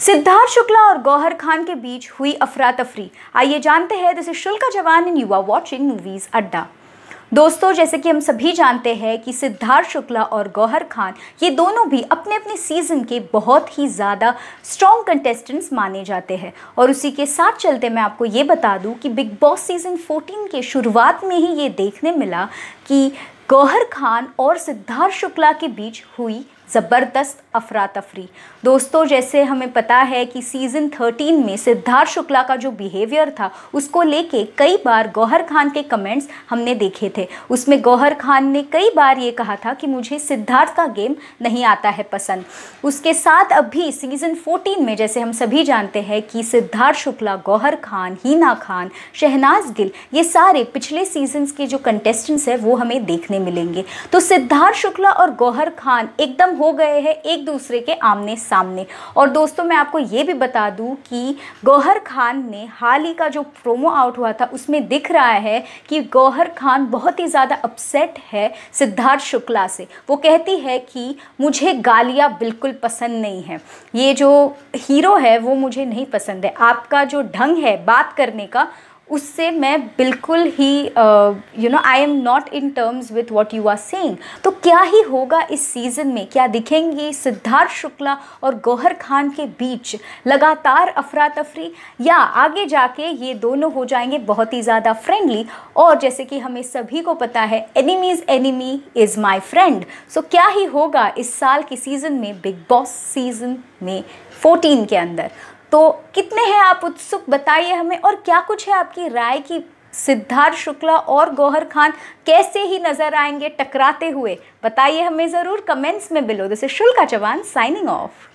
सिद्धार्थ शुक्ला और गौहर खान के बीच हुई अफरा तफरी आइए जानते हैं दिस इज शुल्का Jawan in you are watching movies Adda दोस्तों जैसे कि हम सभी जानते हैं कि सिद्धार्थ शुक्ला और गौहर खान ये दोनों भी अपने अपने सीज़न के बहुत ही ज़्यादा स्ट्रॉन्ग कंटेस्टेंट्स माने जाते हैं और उसी के साथ चलते मैं आपको ये बता दूं कि बिग बॉस सीज़न 14 के शुरुआत में ही ये देखने मिला कि गौहर खान और सिद्धार्थ शुक्ला के बीच हुई ज़बरदस्त अफरा तफरी दोस्तों जैसे हमें पता है कि सीज़न थर्टीन में सिद्धार्थ शुक्ला का जो बिहेवियर था उसको लेके कई बार गौहर खान के कमेंट्स हमने देखे थे उसमें गौहर खान ने कई बार ये कहा था कि मुझे सिद्धार्थ का गेम नहीं आता है पसंद उसके साथ अभी सीज़न फोर्टीन में जैसे हम सभी जानते हैं कि सिद्धार्थ शुक्ला गौहर खान हीना खान शहनाज गिल ये सारे पिछले सीजन्स के जो कंटेस्टेंट्स हैं वो हमें देखने देखने मिलेंगे तो सिद्धार्थ शुक्ला और गौहर खान एकदम हो गए हैं एक दूसरे के आमने सामने और दोस्तों मैं आपको ये भी बता दूँ कि गौहर खान ने हाल ही का जो प्रोमो आउट हुआ था उसमें दिख रहा है कि गौहर खान बहुत ही ज़्यादा अपसेट है सिद्धार्थ शुक्ला से वो कहती है कि मुझे गालियाँ बिल्कुल पसंद नहीं है ये जो हीरो है वो मुझे नहीं पसंद है आपका जो ढंग है बात करने का उससे मैं बिल्कुल ही you know I am not in terms with what you are saying तो क्या ही होगा इस सीज़न में क्या दिखेंगी सिद्धार्थ शुक्ला और गौहर खान के बीच लगातार अफरा तफरी या आगे जाके ये दोनों हो जाएंगे बहुत ही ज़्यादा फ्रेंडली और जैसे कि हमें सभी को पता है enemies enemy is my friend so क्या ही होगा इस साल के सीज़न में बिग बॉस सीज़न में 14 के अंदर तो कितने हैं आप उत्सुक बताइए हमें और क्या कुछ है आपकी राय की सिद्धार्थ शुक्ला और गौहर खान कैसे ही नजर आएंगे टकराते हुए बताइए हमें ज़रूर कमेंट्स में बिलो दिस शुल्का जवान साइनिंग ऑफ